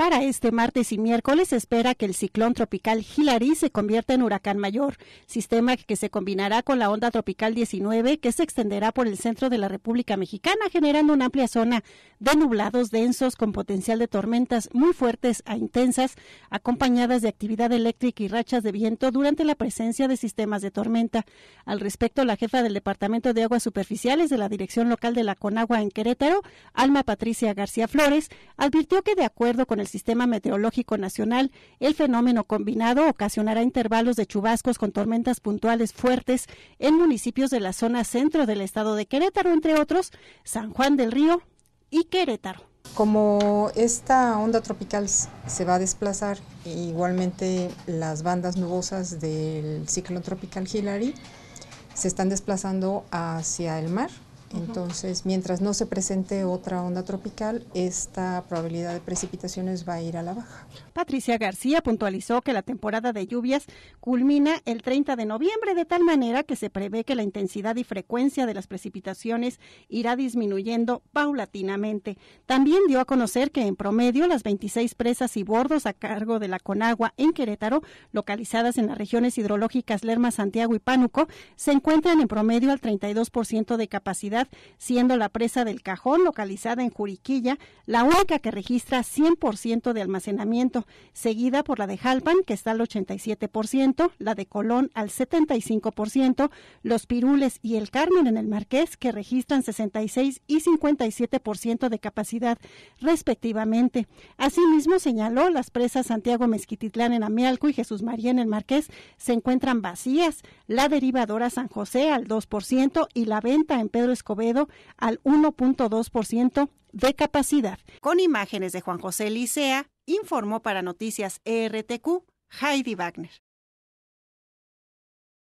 Para este martes y miércoles espera que el ciclón tropical Hilary se convierta en huracán mayor, sistema que se combinará con la onda tropical 19 que se extenderá por el centro de la República Mexicana, generando una amplia zona de nublados densos con potencial de tormentas muy fuertes a e intensas, acompañadas de actividad eléctrica y rachas de viento durante la presencia de sistemas de tormenta. Al respecto, la jefa del Departamento de Aguas Superficiales de la Dirección Local de la Conagua en Querétaro, Alma Patricia García Flores, advirtió que de acuerdo con el Sistema Meteorológico Nacional, el fenómeno combinado ocasionará intervalos de chubascos con tormentas puntuales fuertes en municipios de la zona centro del estado de Querétaro, entre otros San Juan del Río y Querétaro. Como esta onda tropical se va a desplazar, e igualmente las bandas nubosas del ciclón tropical Hillary se están desplazando hacia el mar, entonces, mientras no se presente otra onda tropical, esta probabilidad de precipitaciones va a ir a la baja. Patricia García puntualizó que la temporada de lluvias culmina el 30 de noviembre, de tal manera que se prevé que la intensidad y frecuencia de las precipitaciones irá disminuyendo paulatinamente. También dio a conocer que en promedio las 26 presas y bordos a cargo de la Conagua en Querétaro, localizadas en las regiones hidrológicas Lerma, Santiago y Pánuco, se encuentran en promedio al 32% de capacidad siendo la presa del Cajón, localizada en Juriquilla, la única que registra 100% de almacenamiento, seguida por la de Jalpan, que está al 87%, la de Colón al 75%, los Pirules y el Carmen en el Marqués, que registran 66 y 57% de capacidad, respectivamente. Asimismo, señaló las presas Santiago Mezquititlán en Amialco y Jesús María en el Marqués se encuentran vacías, la derivadora San José al 2% y la venta en Pedro Escobar al 1.2% de capacidad. Con imágenes de Juan José Licea, informó para Noticias ERTQ Heidi Wagner.